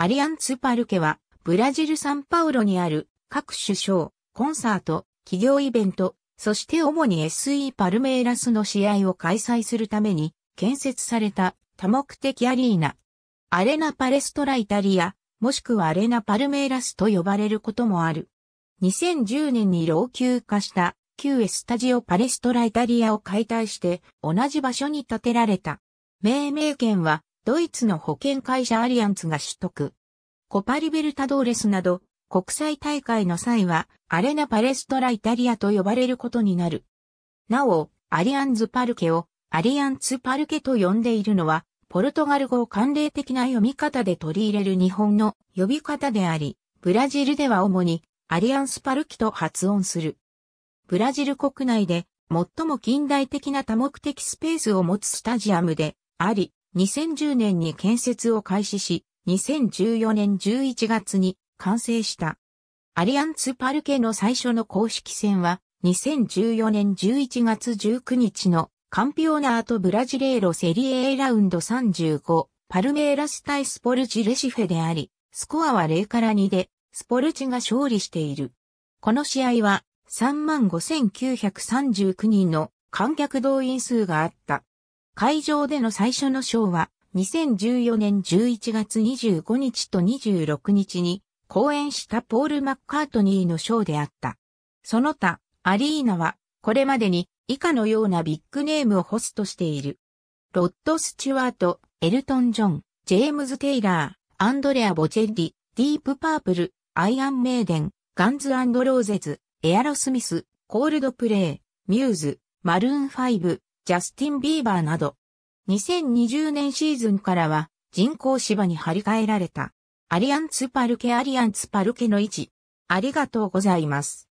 アリアンツパルケは、ブラジルサンパウロにある各首相、コンサート、企業イベント、そして主に SE パルメイラスの試合を開催するために建設された多目的アリーナ。アレナパレストライタリア、もしくはアレナパルメイラスと呼ばれることもある。2010年に老朽化した旧エスタジオパレストライタリアを解体して同じ場所に建てられた。命名権はドイツの保険会社アリアンツが取得。コパリベルタドーレスなど、国際大会の際は、アレナパレストライタリアと呼ばれることになる。なお、アリアンズパルケを、アリアンツパルケと呼んでいるのは、ポルトガル語を慣例的な読み方で取り入れる日本の呼び方であり、ブラジルでは主にアリアンスパルキと発音する。ブラジル国内で最も近代的な多目的スペースを持つスタジアムであり、2010年に建設を開始し、2014年11月に完成した。アリアンツパルケの最初の公式戦は、2014年11月19日のカンピオナートブラジレーロセリエーラウンド35、パルメーラス対スポルチレシフェであり、スコアは0から2で、スポルチが勝利している。この試合は、35,939人の観客動員数があった。会場での最初のショーは、2014年11月25日と26日に、講演したポール・マッカートニーのショーであった。その他、アリーナは、これまでに以下のようなビッグネームをホストしている。ロッド・スチュワート、エルトン・ジョン、ジェームズ・テイラー、アンドレア・ボチェッリ、ディープ・パープル、アイアン・メイデン、ガンズ・アンド・ローゼズ、エアロスミス、コールド・プレイ、ミューズ、マルーン・ファイブ、ジャスティン・ビーバーなど、2020年シーズンからは人工芝に張り替えられた。アリアンツパルケアリアンツパルケの位置。ありがとうございます。